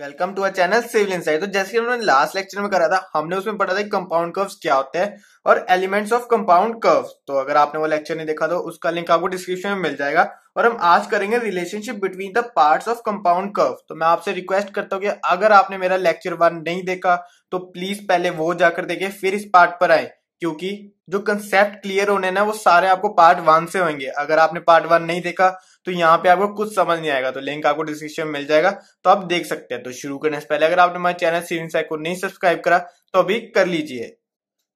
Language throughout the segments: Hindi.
welcome to our channel civil inside तो जैसे हमने लास्ट लेक्चर में करा था हमने उसमें पढ़ा था कंपाउंड कर्व्स क्या होते हैं और एलिमेंट्स ऑफ कंपाउंड कर्व्स तो अगर आपने वो लेक्चर नहीं देखा तो उसका लिंक आपको डिस्क्रिप्शन में मिल जाएगा और हम आज करेंगे relationship between the parts of compound curve तो मैं आपसे रिक्वेस्ट करता हूँ कि अगर आपने मेरा लेक्चर वन नहीं देखा तो प्लीज पहले वो जाकर देखे फिर इस पार्ट पर आए क्योंकि जो कंसेप्ट क्लियर होने ना वो सारे आपको पार्ट वन से होंगे अगर आपने पार्ट वन नहीं देखा तो यहाँ पे आपको कुछ समझ नहीं आएगा तो लिंक आपको डिस्क्रिप्शन में मिल जाएगा तो आप देख सकते हैं तो शुरू करने से पहले अगर आपने हमारे चैनल सीविंग को नहीं सब्सक्राइब करा तो अभी कर लीजिए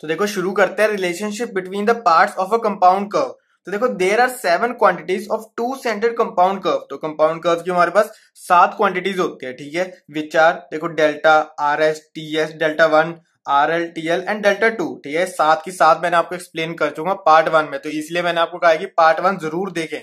तो देखो शुरू करते हैं relationship between the part of a compound curve तो देखो there are seven quantities of two centred compound curve तो कंपाउंड कर्व की हमारे पास सात क्वांटिटीज होती है ठीक है विचार देखो delta R S T S delta one R L T L and delta two ठीक है साथ की साथ मैंने आपको एक्सप्लेन कर चुका पार्ट वन में तो इसलिए मैंने आपको कहा कि पार्ट वन जरूर देखें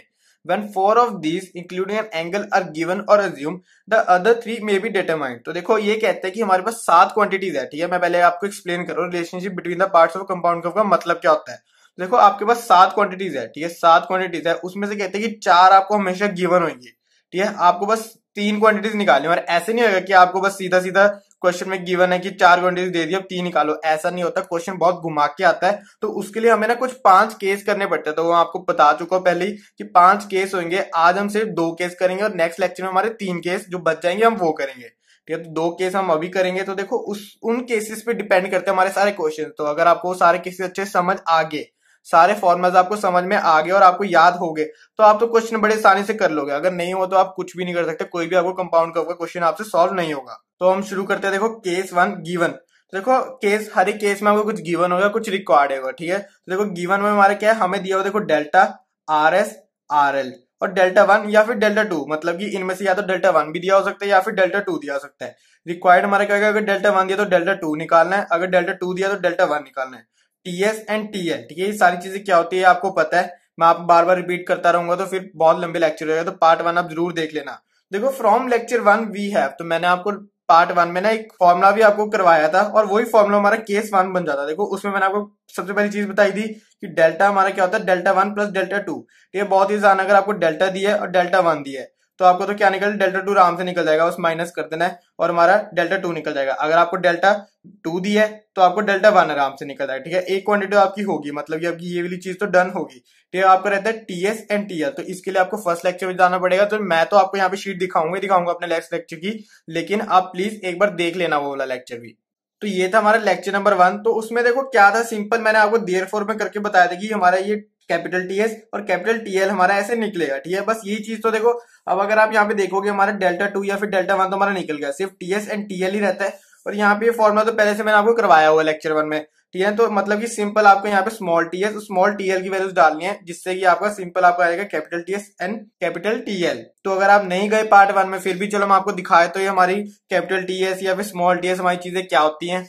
when four of these including an angle are given or assumed the other three may be determined तो देखो ये कहते हैं कि हमारे पास सात क्वांटिटीज है ठीक है मैं पहले आपको एक्सप्लेन करूँ relationship between the parts of compound का मतलब क्या होता है देखो आपके पास सात क्वांटिटीज है ठीक है सात क्वांटिटीज है उसमें से कहते हैं कि चार आपको हमेशा गिवन होंगे ठीक है आपको बस तीन क्वांटिटीज निकालनी और ऐसे नहीं होगा कि आपको बस सीधा सीधा क्वेश्चन में गिवन है कि चार क्वांटिटी दे दी अब तीन निकालो ऐसा नहीं होता क्वेश्चन बहुत घुमा के आता है तो उसके लिए हमें ना कुछ पांच केस करने पड़ते हैं तो वो आपको बता चुका हूं पहले ही कि पांच केस होंगे आज हम सिर्फ दो केस करेंगे और नेक्स्ट लेक्चर में हमारे तीन केस जो बच जाएंगे हम वो करेंगे ठीक है तो दो केस हम अभी करेंगे तो देखो उस उन केसेस पे डिपेंड करते हैं हमारे सारे क्वेश्चन तो अगर आपको सारे केसेस अच्छे समझ आगे सारे फॉर्मेज आपको समझ में आ गए और आपको याद हो गए तो आप तो क्वेश्चन बड़े आसानी से कर लोगे अगर नहीं हो तो आप कुछ भी नहीं कर सकते कोई भी आपको कंपाउंड का क्वेश्चन आपसे सॉल्व नहीं होगा तो हम शुरू करते हैं देखो केस वन गिवन देखो केस हर एक केस में आपको कुछ गिवन होगा कुछ रिक्वायर्ड होगा ठीक है तो देखो गिवन में हमारा क्या है हमें दिया हुआ देखो delta R S R L और डेल्टा वन या फिर डेल्टा टू मतलब कि इनमें से या तो डेल्टा वन भी दिया हो सकता है या फिर डेल्टा टू दिया हो सकता है रिक्वायर्ड हमारे क्या अगर डेल्टा वन दिया तो डेल्टा टू निकालना है अगर डेल्टा टू दिया तो डेल्टा वन निकालना है टीएस एंड टीएल ठीक है ये सारी चीजें क्या होती है आपको पता है मैं आप बार बार रिपीट करता रहूंगा तो फिर बहुत लंबे लेक्चर होगा तो पार्ट वन आप जरूर देख लेना देखो from lecture one we have तो मैंने आपको पार्ट वन में ना एक फॉर्मुला भी आपको करवाया था और वही फॉर्मुला हमारा केस वन बन जाता देखो उसमें मैंने आपको सबसे पहली चीज बताई थी कि डेल्टा हमारा क्या होता है delta one plus delta two ठीक है बहुत ही ज्यादा अगर आपको डेल्टा दिया है और डेल्टा वन दिया है तो आपको तो क्या निकल डेल्टा टू आराम से निकल जाएगा बस माइनस कर देना है और हमारा डेल्टा टू निकल जाएगा अगर आपको डेल्टा टू दी है तो आपको डेल्टा वन आराम से निकल जाएगा ठीक है एक क्वांटिटी तो आपकी होगी मतलब कि आपकी ये वाली चीज तो डन होगी ठीक है आपको रहता है टी एस एंड टी तो इसके लिए आपको फर्स्ट लेक्चर में जाना पड़ेगा तो मैं तो आपको यहाँ पे शीट दिखाऊंगा दिखाऊंगा अपने लेक्स्ट लेक्चर की लेकिन आप प्लीज एक बार देख लेना वो वाला लेक्चर भी तो ये था हमारा लेक्चर नंबर वन तो उसमें देखो क्या था सिंपल मैंने आपको देर फोर में करके बताया था कि हमारा ये कैपिटल टी एस और कैपिटल टी एल हमारा ऐसे निकलेगा ठीक है बस यही चीज तो देखो अब अगर आप यहाँ पे देखोगे हमारा डेल्टा टू या फिर डेल्टा वन तो हमारा निकल गया सिर्फ T S and T L ही रहता है और यहाँ पे फॉर्मुला तो पहले से मैंने आपको करवाया हुआ लेक्चर वन में ठीक है तो मतलब कि सिंपल आपको यहाँ पे small T S small T L की वैल्यूज डालनी है जिससे कि आपका सिंपल आपका आएगा capital T S and capital T L तो अगर आप नहीं गए पार्ट वन में फिर भी चलो हम आपको दिखाए तो ये हमारी कैपिटल टी एस या फिर स्मॉल टी एस हमारी चीजें क्या होती हैं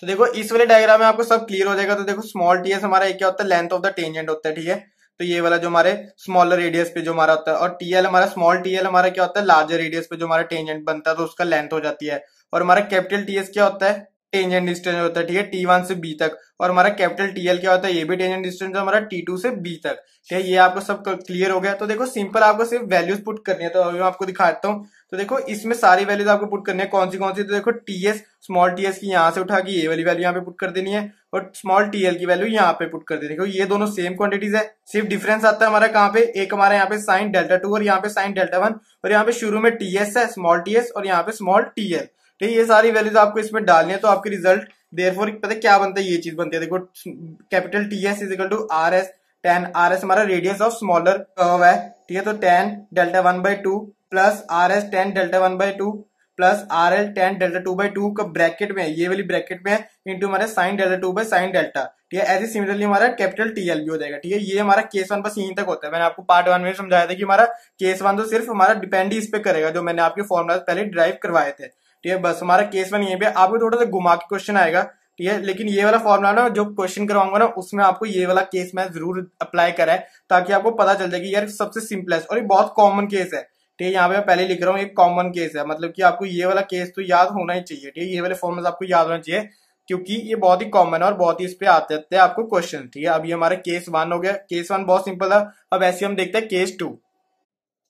तो देखो इस वाले डायग्राम में आपको सब क्लियर हो जाएगा तो देखो स्मॉल टी एस हमारा एक क्या होता है लेंथ ऑफ द टेंजेंट होता है ठीक है तो ये वाला जो हमारे स्मॉलर रेडियस पे जो हमारा होता है और टीएल हमारा स्मॉल टीएल हमारा क्या होता है लार्जर रेडियस पे जो हमारा टेंजेंट बनता है तो उसका लेंथ हो जाती है और हमारा कैपिटल टीएस क्या होता है टेंजेंट डिस्टेंस होता है ठीक है टी वन से बी तक और हमारा कैपिटल टीएल क्या होता है ये भी टेंजेंट डिस्टेंस हमारा टी टू से बी तक ठीक है ये आपको सब क्लियर हो गया तो देखो सिंपल आपको सिर्फ वैल्यूज पुट करनी है तो अभी मैं आपको दिखाता हूँ तो देखो इसमें सारी वैल्यूज आपको पुट करनी है कौन सी कौन सी तो देखो टीएस स्मॉल टीएस की यहाँ से उठा के ये वाली वैल्यू यहाँ पे पुट कर देनी है और स्मॉल टीएल की वैल्यू यहाँ पे पुट कर देनी है देखो ये दोनों सेम क्वांटिटीज है सिर्फ डिफरेंस आता है हमारा कहाँ पे एक हमारे यहाँ पे साइन डेल्टा टू और यहाँ पे साइन डेल्टा वन और यहाँ पे शुरू में टीएस है स्मॉल टीएस और यहाँ पे स्मॉल टीएल ठीक ये सारी वैल्यूज आपको इसमें डालनी है तो आपके रिजल्ट देर फोर पता है क्या बनता है ये चीज बनती है देखो capital T S equal to R S tan R S हमारा रेडियस ऑफ स्मॉलर कर्व है ठीक है तो tan delta one by two plus R S tan delta one by two plus R L tan delta two by two का ब्रैकेट में ये वाली ब्रैकेट में इंटू हमारा sine delta two by sine delta ठीक है ऐसे सिमिलरली हमारा कैपिटल टी एल भी हो जाएगा ठीक है ये हमारा केस वन बस यहीं तक होता है मैंने आपको पार्ट वन में समझाया था कि हमारा केस वन तो सिर्फ हमारा डिपेंड ही इस पे करेगा जो मैंने आपके फॉर्मुला पहले ड्राइव करवाए थे ठीक है बस हमारा केस वन ये भी आपको थोड़ा सा घुमा के क्वेश्चन आएगा ठीक है लेकिन ये वाला फॉर्मुला ना जो क्वेश्चन करवाऊंगा ना उसमें आपको ये वाला केस मैं जरूर अप्लाई करा है ताकि आपको पता चल जाएगी यार सबसे सिंपलेस्ट और ये बहुत कॉमन केस है ठीक है यहाँ पे मैं पहले लिख रहा हूँ एक कॉमन केस है मतलब कि आपको ये वाला केस तो याद होना ही चाहिए ठीक है ये वाले फॉर्मेट आपको याद होना चाहिए क्योंकि ये बहुत ही कॉमन है और बहुत ही इस पे आते रहते हैं आपको क्वेश्चन ठीक है अभी हमारा केस वन हो गया केस वन बहुत सिंपल था अब ऐसे हम देखते हैं केस टू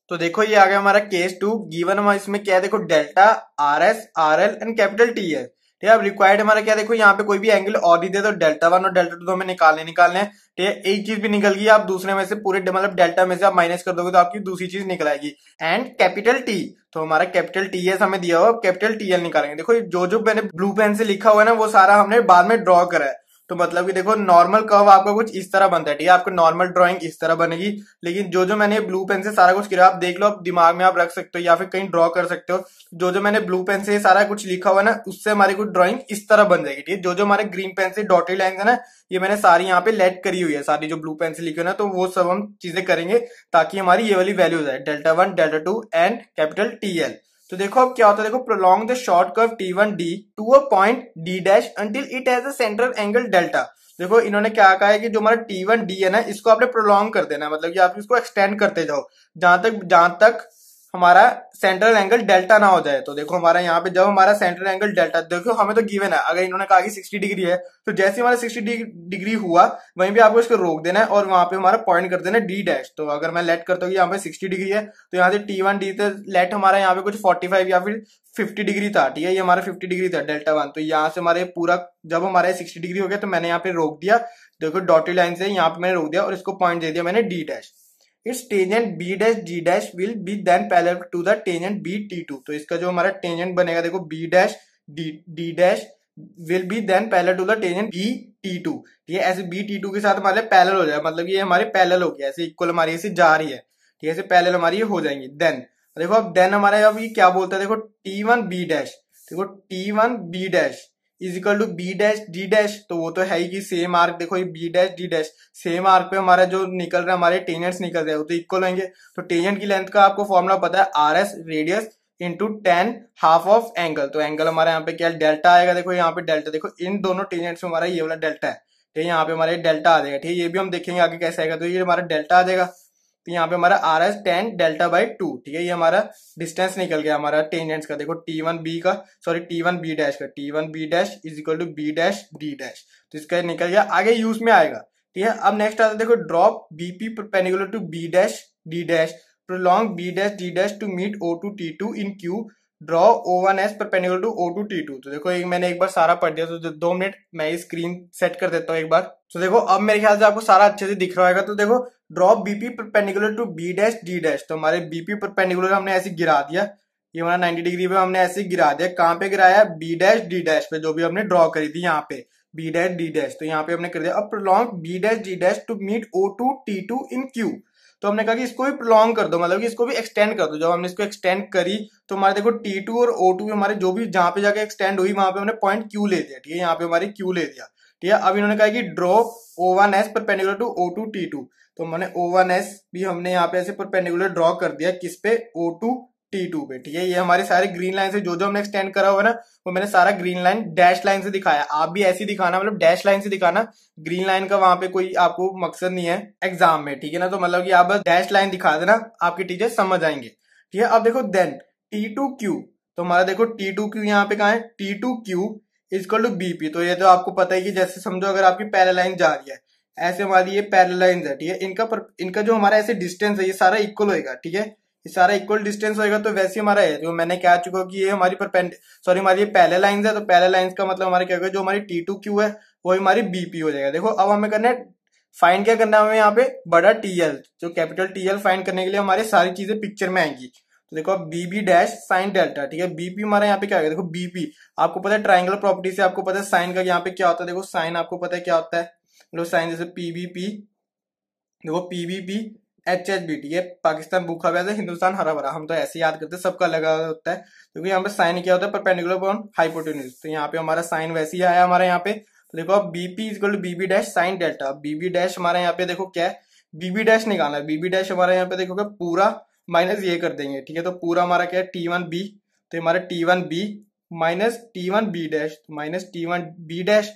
तो देखो ये आ गया हमारा केस टू गिवन हम इसमें क्या है देखो delta R S R L and capital T है ठीक है अब रिक्वायर्ड हमारा क्या देखो यहाँ पे कोई भी एंगल और ही दे तो डेल्टा वन और डेल्टा टू तो हमें निकालने निकालने ठीक है एक चीज भी निकल गई आप दूसरे में से पूरे मतलब डेल्टा में से आप माइनस कर दोगे तो आपकी दूसरी चीज निकल आएगी एंड कैपिटल टी तो हमारा कैपिटल टी एस हमें दिया हुआ कैपिटल टी एल निकालेंगे देखो जो जो मैंने ब्लू पेन से लिखा हुआ है ना वो सारा हमने बाद में ड्रॉ करा है तो मतलब कि देखो नॉर्मल कर्व आपका कुछ इस तरह बनता है ठीक है आपको नॉर्मल ड्राइंग इस तरह बनेगी लेकिन जो जो मैंने ब्लू पेन से सारा कुछ किया आप देख लो आप दिमाग में आप रख सकते हो या फिर कहीं ड्रॉ कर सकते हो जो जो मैंने ब्लू पेन से सारा कुछ लिखा हुआ ना उससे हमारी कुछ ड्रॉइंग इस तरह बन जाएगी ठीक है जो जो हमारे ग्रीन पेन से डॉटेड लाइन है ना ये मैंने सारी यहाँ पे लेट करी हुई है सारी जो ब्लू पेन से लिखी हुई ना तो वो सब हम चीजें करेंगे ताकि हमारी ये वाली वैल्यूज है delta one delta two and capital T L तो देखो अब क्या होता है देखो prolong the short curve T one D to a point D dash until it has a central angle delta देखो इन्होंने क्या कहा है कि जो हमारा टी वन डी है ना इसको आपने प्रोलॉन्ग कर देना है मतलब कि आप इसको एक्सटेंड करते जाओ जहां तक जहां तक हमारा सेंट्रल एंगल डेल्टा ना हो जाए तो देखो हमारा यहाँ पे जब हमारा सेंट्रल एंगल डेल्टा देखो हमें तो गिवन है अगर इन्होंने कहा कि 60 डिग्री है तो जैसे हमारा 60 डिग्री हुआ वहीं पे आपको इसको रोक देना है और वहां पे हमारा पॉइंट कर देना है डी डैश तो अगर मैं लेट करता हूँ यहाँ पे सिक्सटी डिग्री है तो यहाँ से टी वन डी से लेट हमारा यहाँ पे कुछ फोर्टी फाइव या फिर फिफ्टी डिग्री था ठीक है ये हमारा फिफ्टी डिग्री था डेल्टा वन तो यहाँ से हमारे पूरा जब हमारा सिक्सटी डिग्री हो गया तो मैंने यहाँ पे रोक दिया देखो डॉटेड लाइन से यहाँ पे मैंने रोक दिया और इसको पॉइंट दे दिया मैंने D dash its tangent B dash G dash will be then parallel to the tangent B T two तो इसका जो हमारा टेंजेंट बनेगा देखो B dash D dash will be then parallel to the tangent B T two ठीक है ऐसे बी टी टू के साथ हमारे पैरेलल हो जाए मतलब ये हमारे पैरेलल हो गया ऐसे इक्वल हमारी ऐसे जा रही है ठीक है ऐसे पैरेलल हमारी ये हो जाएंगी देन देखो अब देन हमारा अब ये क्या बोलता है देखो टी वन बी डैश देखो T one B dash is equal to B dash D dash तो वो तो है ही कि सेम आर्क देखो ये B dash D dash same arc पे हमारा जो निकल रहा है हमारे टेजेंट्स निकल रहे हैं वो तो इक्वल होंगे तो टेजेंट की लेंथ का आपको फॉर्मुला पता है R S radius into tan half of angle तो एंगल हमारे यहाँ पे क्या डेल्टा आएगा देखो यहाँ पे डेल्टा देखो इन दोनों टेजेंट्स में हमारा ये वाला डेल्टा है ठीक है यहाँ पे हमारे डेल्टा आ जाएगा ठीक है ये भी हम देखेंगे आगे कैसे आएगा तो ये हमारा डेल्टा आ जाएगा तो यहाँ पे हमारा आ रहा है टेन डेल्टा बाई टू ठीक है ये हमारा डिस्टेंस निकल गया हमारा टेंजेंट्स का देखो टी वन बी का sorry T one B dash का T one B dash is equal to B dash D dash तो इसका निकल गया आगे यूज में आएगा ठीक है अब नेक्स्ट आता है देखो drop BP perpendicular to B dash D dash prolong B dash D dash to meet O two T two in Q draw O one S perpendicular to O two T two तो देखो एक मैंने एक बार सारा पढ़ दिया तो दो मिनट मैं स्क्रीन सेट कर देता हूँ एक बार तो देखो अब मेरे ख्याल से आपको सारा अच्छे से दिख रहा होगा तो देखो draw BP perpendicular to B dash D dash तो हमारे बीपी परपेंडिकुलर हमने ऐसे गिरा दिया ये हमारा नाइनटी डिग्री पे हमने ऐसे गिरा दिया कहाँ पे गिराया बी डैश डी डैश पे जो भी हमने ड्रॉ करी थी यहाँ पे बी डैश डी डैश तो यहाँ पे हमने कर दिया अब prolong B dash D dash to meet O two T two in Q तो हमने कहा कि इसको भी प्रोलॉन्ग कर दो मतलब कि इसको भी एक्सटेंड कर दो जब हमने इसको एक्सटेंड करी तो हमारे देखो टी टू और ओ टू हमारे जो भी जहां पे जाके एक्सटेंड हुई वहां पे हमने पॉइंट क्यू ले दिया ठीक है यहाँ पे हमारे क्यू ले दिया ठीक है अब इन्होंने कहा कि draw O one S perpendicular to O two T two तो हमने ओ वन एस भी हमने यहाँ पे ऐसे परपेंडिकुलर ड्रॉ कर दिया किस पे ओ टू टी टू पे ठीक है ये हमारे सारे ग्रीन लाइन से जो जो हमने एक्सटेंड करा हुआ ना वो मैंने सारा ग्रीन लाइन डैश लाइन से दिखाया आप भी ऐसी दिखाना मतलब डैश लाइन से दिखाना ग्रीन लाइन का वहां पे कोई आपको मकसद नहीं है एग्जाम में ठीक है ना तो मतलब कि आप बस डैश लाइन दिखा देना आपके टीचर समझ आएंगे ठीक है अब देखो देन टी टू क्यू तो हमारा देखो टी टू क्यू यहाँ पे कहा है T two Q equal to BP तो ये तो आपको पता ही कि जैसे समझो अगर आपकी पैरा लाइन जा रही है ऐसे हमारी ये पैरा लाइन है ठीक है इनका पर, इनका जो हमारा ऐसे डिस्टेंस है ये सारा इक्वल होएगा ठीक है ये सारा इक्वल डिस्टेंस होएगा तो वैसे हमारा है जो मैंने कह चुका कि ये हमारी पर सॉरी हमारी ये पहले लाइंस है तो पहले लाइंस का मतलब हमारे क्या होगा जो हमारी टी टू क्यू है वो हमारी बीपी हो जाएगा देखो अब हमें करना है फाइंड क्या करना है हमें यहाँ पे बड़ा टीएल जो कैपिटल टीएल फाइंड करने के लिए हमारे सारी चीजें पिक्चर में आएंगी तो देखो अब बीबी डैश साइन डेल्टा ठीक है बीपी हमारा यहाँ पे क्या होगा देखो बीपी आपको पता है ट्राइंगल प्रॉपर्टी से आपको पता है साइन का यहाँ पे क्या होता है देखो साइन आपको पता है क्या होता है साइन जैसे पीबीपी देखो PBP H H B T ये पाकिस्तान भूखा हुआ है हिंदुस्तान हरा भरा हम तो ऐसे याद करते हैं सबका लगा होता है क्योंकि यहाँ पे साइन क्या होता है परपेंडिकुलर बॉन हाइपोटेन्यूज तो यहाँ पे हमारा साइन वैसे ही आया हमारे यहाँ पे तो देखो अब BP equal to BB dash sine delta BB dash हमारे यहाँ पे देखो क्या है बीबी डैश निकालना है बीबी डैश हमारे यहाँ पे देखोगे पूरा माइनस ये कर देंगे ठीक है तो पूरा हमारा क्या है टी वन बी तो हमारा T one B minus T one B dash minus T one B dash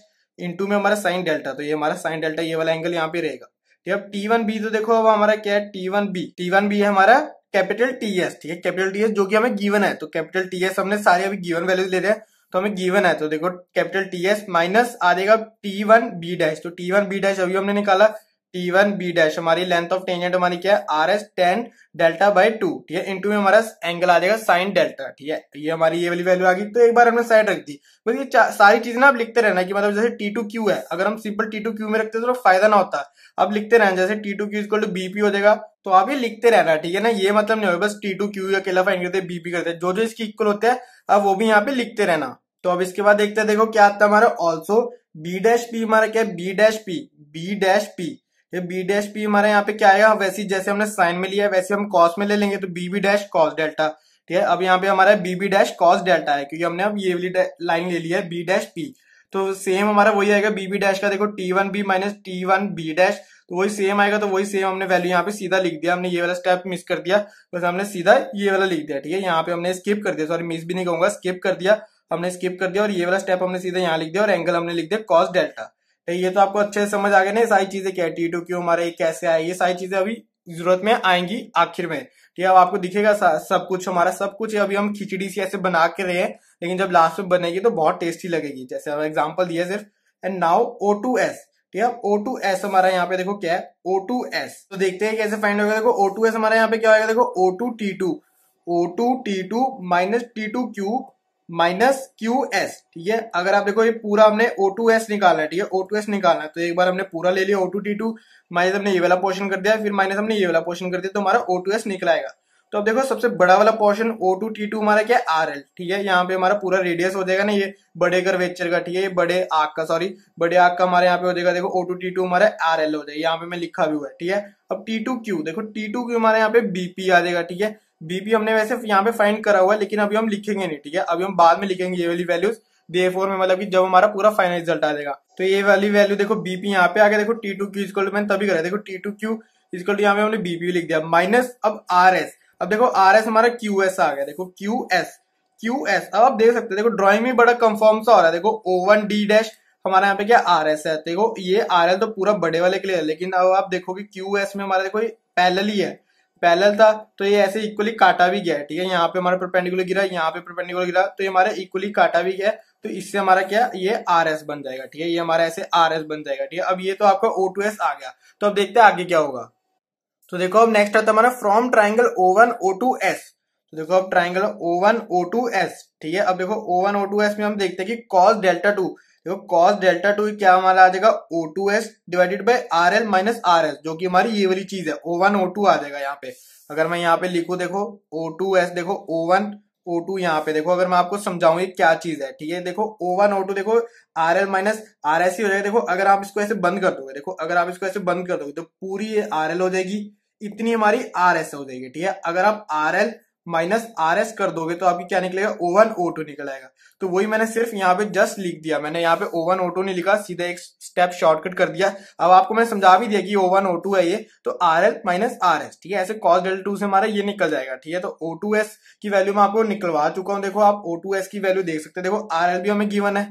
into में हमारा साइन डेल्टा तो ये हमारा साइन डेल्टा ये वाला एंगल यहाँ पे रहेगा ठीक है टी वन बी तो देखो अब हमारा क्या है T one B T one B है हमारा कैपिटल टी एस ठीक है कैपिटल टी एस जो कि हमें गिवन है तो कैपिटल टी एस हमने सारे अभी गिवन वैल्यूज ले रहे हैं तो हमें गिवन है तो देखो कैपिटल टी एस माइनस आ जाएगा टी वन बी डैश तो टी वन बी डैश अभी हमने निकाला टी वन बी डैश हमारी लेंथ ऑफ टेंजेंट हमारी क्या है R S tan delta by two ठीक है इंटू में हमारा एंगल आ जाएगा साइन डेल्टा ठीक है तो ये हमारी ये वाली वैल्यू आ गई तो एक बार हमने साइड रख दी बस ये सारी चीजें ना आप लिखते रहना कि मतलब जैसे टी टू क्यू है अगर हम सिंपल टी टू क्यू में रखते तो फायदा ना होता अब लिखते रहना जैसे T two Q equal to BP हो जाएगा तो आप ये लिखते रहना ठीक है ना ये मतलब नहीं हो बस टी टू क्यू अकेला फाइन करते बीपी करते जो जो इसके इक्वल होते हैं अब वो भी यहाँ पे लिखते रहना तो अब इसके बाद देखते हैं देखो क्या आता है हमारा ऑल्सो बी डैश पी हमारा क्या है B dash P B dash P ये बी डैश पी हमारे यहाँ पे क्या आएगा वैसे जैसे हमने साइन में लिया है वैसे हम कॉस में ले लेंगे तो B B dash cos delta ठीक है अब यहाँ पे हमारा B B dash cos delta है क्योंकि हमने अब ये वाली लाइन ले लिया है बी डैश पी तो सेम हमारा वही आएगा बी बी डैश का देखो T one B minus T one B dash तो वही सेम आएगा तो वही सेम हमने वैल्यू यहाँ पे सीधा लिख दिया हमने ये वाला स्टेप मिस कर दिया बस हमने सीधा ये वाला लिख दिया ठीक है यहाँ पे हमने स्किप कर दिया सॉरी मिस भी नहीं कहूंगा स्किप कर दिया हमने स्किप कर दिया और ये वाला स्टेप हमने सीधा यहाँ लिख दिया और एंगल हमने लिख दिया कॉस डेल्टा है तो ये तो आपको अच्छे से समझ आ गया ना ये सारी चीजें क्या टी टू क्यू हमारे कैसे आए ये सारी चीजें अभी जरूरत में आएंगी आखिर में ठीक है अब आपको दिखेगा सब कुछ हमारा सब कुछ अभी हम खिचड़ी सी ऐसे बना के रहे हैं लेकिन जब लास्ट में बनेगी तो बहुत टेस्टी लगेगी जैसे अब एग्जाम्पल दिया सिर्फ and now O two S ठीक है ओ टू एस हमारा यहाँ पे देखो क्या है ओ टू एस तो देखते हैं कैसे फाइंड होगा देखो ओ टू एस हमारा यहाँ पे क्या होगा देखो O two T two O two T two minus T two cube minus Q S ठीक है अगर आप देखो ये पूरा हमने ओ टू एस निकालना है ठीक है ओ टू एस निकालना है तो एक बार हमने पूरा ले लिया O two T two minus हमने ये वाला पोर्शन कर दिया फिर माइनस हमने ये वाला पोर्शन कर दिया तो हमारा ओ टू एस निकलाएगा तो अब देखो सबसे बड़ा वाला portion O two T two हमारा क्या आर एल ठीक है यहाँ पे हमारा पूरा रेडियस हो जाएगा ना ये बड़े कर्वेचर का ठीक है ये बड़े आग का सॉरी बड़े आग का हमारे यहाँ पे हो जाएगा देखो ओ टू टी टू हमारा आर एल हो जाएगा यहाँ पे मैं लिखा भी हुआ है ठीक है अब टी टू क्यू देखो टी टू क्यू हमारे यहाँ पे बीपी आ जाएगा ठीक है बीपी हमने वैसे यहाँ पे फाइंड करा हुआ है लेकिन अभी हम लिखेंगे नहीं ठीक है अभी हम बाद में लिखेंगे ये वाली वैल्यूज दे फोर में मतलब कि जब हमारा पूरा फाइनल रिजल्ट आ जाएगा तो ये वाली वैल्यू देखो बीपी यहाँ पे आगे देखो टी टू क्यू इसको मैंने तभी करा देखो टी टू क्यू इसको यहाँ पे हमने बीपी लिख दिया माइनस अब आर एस अब देखो आर एस हमारा क्यू एस आ गया देखो क्यू एस क्यू एस अब आप देख सकते देखो ड्रॉइंग में बड़ा कंफर्म सा हो रहा है देखो ओ वन डी डैश हमारा यहाँ पे क्या आर एस है देखो ये आर एल तो पूरा बड़े वाले के लिए है लेकिन अब आप देखोगे क्यू एस में हमारा देखो पैरेलल ही है पैरेलल था तो ये ऐसे इक्वली काटा भी गया ठीक है यहाँ पे हमारा प्रपेंडिकुलर गिरा यहाँ पे प्रपेंडिकुलर गिरा तो ये हमारा इक्वली काटा भी गया तो इससे हमारा क्या ये आर एस बन जाएगा ठीक है ये हमारा ऐसे आर एस बन जाएगा ठीक है अब ये तो आपका ओ टू एस आ गया तो अब देखते हैं आगे क्या होगा तो देखो अब नेक्स्ट आता हमारा from triangle O one O two S तो देखो अब triangle O one O two S ठीक है अब देखो O one O two S में हम देखते हैं कि कॉस डेल्टा टू देखो कॉस डेल्टा टू क्या हमारा आ जाएगा O two S divided by R L minus R S जो कि हमारी ये वाली चीज है ओ वन ओ टू आ जाएगा यहाँ पे अगर मैं यहाँ पे लिखू देखो ओ टू एस देखो ओ वन ओ टू यहाँ पे देखो अगर मैं आपको समझाऊंगी क्या चीज है ठीक है देखो ओ वन ओ टू देखो R L minus R S ही हो जाएगा देखो अगर आप इसको ऐसे बंद कर दोगे देखो अगर आप इसको ऐसे बंद कर दोगे तो पूरी आर एल हो जाएगी इतनी हमारी आर एस हो जाएगी ठीक है अगर आप R L minus R S कर दोगे तो आपकी क्या निकलेगा ओ वन ओ टू निकल आएगा तो वही मैंने सिर्फ यहाँ पे जस्ट लिख दिया मैंने यहाँ पे ओ वन ओ टू नहीं लिखा सीधा एक स्टेप शॉर्टकट कर दिया अब आपको मैंने समझा भी दिया कि ओ वन ओ टू है ये तो R L minus R S ठीक है ऐसे कॉस डेल्टा टू से हमारा ये निकल जाएगा ठीक है तो ओ टू एस की वैल्यू मैं आपको निकलवा चुका हूँ देखो आप ओ टू एस की वैल्यू देख सकते देखो आर एल भी हमें गिवन है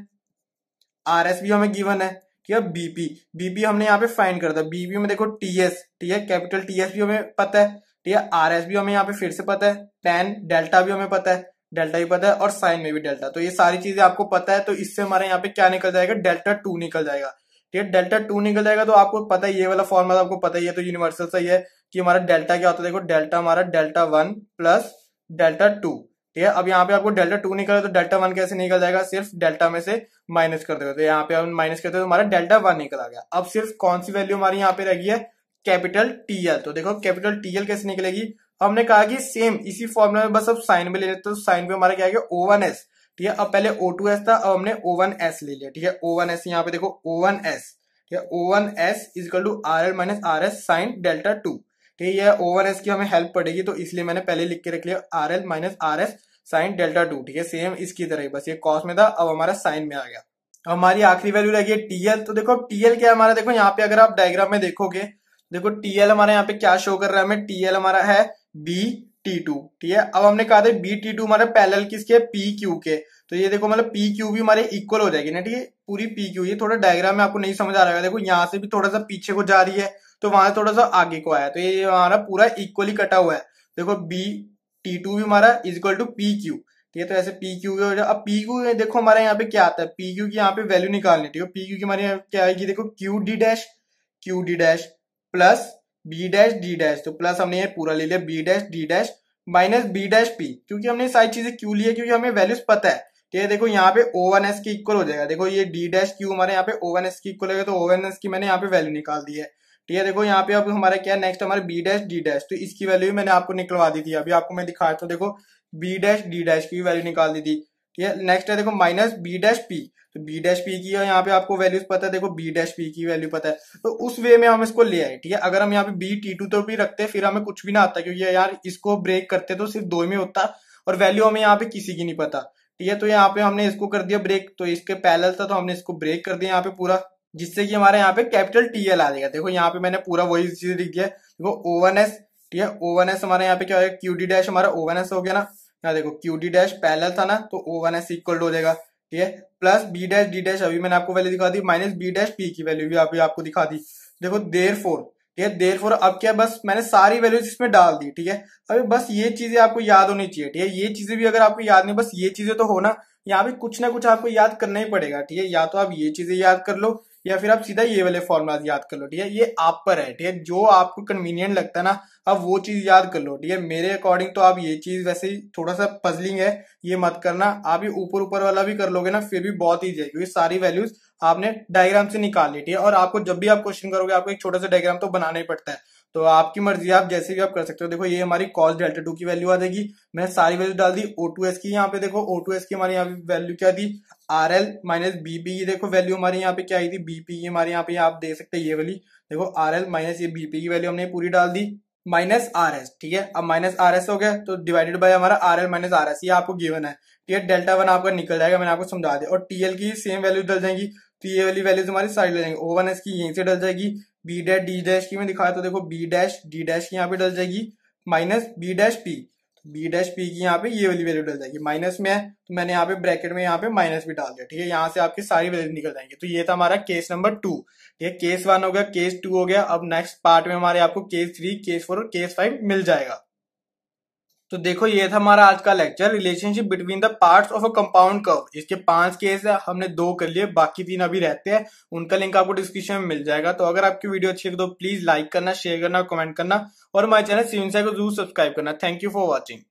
आर एस भी हमें गिवन है ठीक है बीपी बीपी हमने यहाँ पे फाइन कर दिया बीपी में देखो टी एस ठीक है कैपिटल टी एस भी हमें पता है ठीक है आर एस भी हमें यहाँ पे फिर से पता है टेन डेल्टा भी हमें पता है डेल्टा भी पता है और साइन में भी डेल्टा तो ये सारी चीजें आपको पता है तो इससे हमारे यहाँ पे क्या निकल जाएगा डेल्टा टू निकल जाएगा ठीक है डेल्टा टू निकल जाएगा तो आपको पता है ये वाला फॉर्मुला आपको पता ही है तो यूनिवर्सल सही है कि हमारा डेल्टा क्या होता है देखो डेल्टा हमारा delta one plus delta two ठीक है अब यहाँ पे आपको डेल्टा टू निकल तो डेल्टा वन कैसे निकल जाएगा सिर्फ डेल्टा में से माइनस कर देगा तो यहाँ पे हम माइनस करते हो तो हमारा डेल्टा वन निकल आ गया अब सिर्फ कौन सी वैल्यू हमारी यहाँ पे रह गई है कैपिटल टीएल तो देखो कैपिटल टीएल कैसे निकलेगी हमने कहा कि सेम इसी फॉर्मुला में बस अब साइन में ले लेते तो साइन में हमारा क्या आएगा ओ वन एस ठीक है अब पहले ओ टू एस था अब हमने ओ वन एस ले लिया ठीक है ओ वन एस यहाँ पे देखो ओ वन एस ठीक है O one S is equal two R L minus R S sine delta two ठीक है ओ वन एस की हमें हेल्प पड़ेगी तो इसलिए मैंने पहले लिख के रख लिया R L minus R S sine delta two ठीक है सेम इसकी तरह बस ये कॉस में था अब हमारा साइन में आ गया हमारी आखिरी वैल्यू रहेगी टीएल तो देखो टीएल क्या हमारा देखो यहाँ पे अगर आप डायग्राम में देखोगे देखो टीएल हमारा यहाँ पे क्या शो कर रहा है हमें टीएल हमारा है बी टी टू ठीक है अब हमने कहा था बी टी टू हमारे पैरल किसके पी क्यू के तो ये देखो मतलब पी क्यू भी हमारे इक्वल हो जाएगी ना ठीक है पूरी पी क्यू ये थोड़ा डायग्राम में आपको नहीं समझ आ रहा है देखो यहाँ से भी थोड़ा सा पीछे को जा रही है तो वहां से थोड़ा सा आगे को आया तो ये हमारा पूरा इक्वली कटा हुआ है देखो बी टी टू भी हमारा is equal to P Q ठीक है तो ऐसे पी क्यू अब पी क्यू देखो हमारे यहाँ पे क्या आता है पी क्यू की यहाँ पे वैल्यू निकालनी ठीक है पी क्यू की हमारे यहाँ क्या आएगी देखो Q D dash Q D dash plus B dash D dash तो प्लस हमने ये पूरा ले लिया B dash D dash minus B dash P क्योंकि हमने सारी चीजें क्यू लिया है क्योंकि हमें वैल्यूज पता है ठीक तो है देखो यहाँ पे ओ वन एस की इक्वल हो जाएगा देखो ये डी डैश क्यू हमारे यहाँ पे ओ वन एस की इक्वल होगा तो ओ वन एस की मैंने यहाँ पे वैल्यू निकाल दी है ठीक तो है देखो यहाँ पे अब हमारा क्या नेक्स्ट हमारे बी डैश डी डैश तो इसकी वैल्यू मैंने आपको निकलवा दी थी अभी आपको मैं दिखाया था तो देखो बी डैश डी डैश की वैल्यू निकाल दी थी ठीक है नेक्स्ट है देखो माइनस बी डैश पी तो बी डैश पी की है यहाँ पे आपको वैल्यूज पता है देखो बी डैश पी की वैल्यू पता है तो उस वे में हम इसको ले आए ठीक है अगर हम यहाँ पे बी टी टू तो भी रखते फिर हमें कुछ भी ना आता क्योंकि यार इसको ब्रेक करते तो सिर्फ दो में होता और वैल्यू हमें यहाँ पे किसी की नहीं पता ठीक है तो यहाँ पे हमने इसको कर दिया ब्रेक तो इसके पैल था तो हमने इसको ब्रेक कर दिया यहाँ पे पूरा जिससे कि हमारे यहाँ पे कैपिटल टी एल आ जाएगा देखो यहाँ पे मैंने पूरा वही चीज लिख दिया देखो ओ वन एस ठीक है ओ वन एस हमारे यहाँ पे क्या हो क्यू डी डैश हमारा ओ वन एस हो गया ना यहाँ देखो क्यू डी डैश पैल था ना तो ओ वन एस इक्वल हो जाएगा ठीक है plus B dash D dash अभी मैंने आपको वैल्यू दिखा दी माइनस बी डैश पी की वैल्यू भी अभी आपको दिखा दी देखो देर फोर ठीक है देर फोर अब क्या बस मैंने सारी वैल्यूज इसमें डाल दी ठीक है अभी बस ये चीजें आपको याद होनी चाहिए ठीक है ये चीजें भी अगर आपको याद नहीं बस ये चीजें तो होना यहाँ पे कुछ ना कुछ आपको याद करना ही पड़ेगा ठीक है या तो आप ये चीजें याद कर लो या फिर आप सीधा ये वाले फॉर्मूलाज याद कर लो ठीक है ये आप पर है ठीक है जो आपको कन्वीनियंट लगता है ना आप वो चीज याद कर लो ठीक है मेरे अकॉर्डिंग तो आप ये चीज वैसे ही थोड़ा सा पजलिंग है ये मत करना आप ये ऊपर ऊपर वाला भी कर लोगे ना फिर भी बहुत ईजी है क्योंकि सारी वैल्यूज आपने डायग्राम से निकाल ली ठीक है और आपको जब भी आप क्वेश्चन करोगे आपको एक छोटा सा डायग्राम तो बनाना ही पड़ता है तो आपकी मर्जी आप जैसे भी आप कर सकते हो देखो ये हमारी कॉस डेल्टा टू की वैल्यू आ जाएगी मैंने सारी वैल्यू डाल दी ओ टू एस की यहाँ पे देखो ओ टू एस की हमारी यहाँ पे वैल्यू क्या थी R L minus B P ये देखो वैल्यू हमारे यहाँ पे क्या आई थी बीपी e हमारे यहाँ पे आप देख सकते हैं ये वाली देखो आर एल माइनस ये बीपी e की वैल्यू हमने पूरी डाल दी माइनस आर एस ठीक है अब माइनस आर एस हो गया तो डिवाइडेड बाय हमारा R L minus R S ये आपको गिवन है ठीक है डेल्टा वन आपका निकल जाएगा मैंने आपको समझा दिया और टी एल की सेम वैल्यू डल जाएगी तो ये वाली वैल्यूज हमारी सारी डल जाएंगी ओ वन एस की यहीं से डल जाएगी बी डैश डी डैश की में दिखाया तो देखो बी डैश डी डैश की यहाँ पे डल जाएगी minus B dash P B dash P की यहाँ पे ये वाली वैल्यू डल जाएगी माइनस में है तो मैंने यहाँ पे ब्रैकेट में यहाँ पे माइनस भी डाल दिया ठीक है यहाँ से आपकी सारी वैल्यू निकल जाएंगे तो ये था हमारा केस नंबर टू ठीक है केस वन हो गया केस टू हो गया अब नेक्स्ट पार्ट में हमारे आपको केस थ्री केस फोर और केस फाइव मिल जाएगा तो देखो ये था हमारा आज का lecture relationship between the parts of a compound curve इसके पांच केस हमने दो कर लिए बाकी तीन अभी रहते हैं उनका लिंक आपको डिस्क्रिप्शन में मिल जाएगा तो अगर आपकी वीडियो अच्छी लगे तो प्लीज लाइक करना शेयर करना कमेंट करना और हमारे चैनल सिविंसा को जरूर सब्सक्राइब करना थैंक यू फॉर वॉचिंग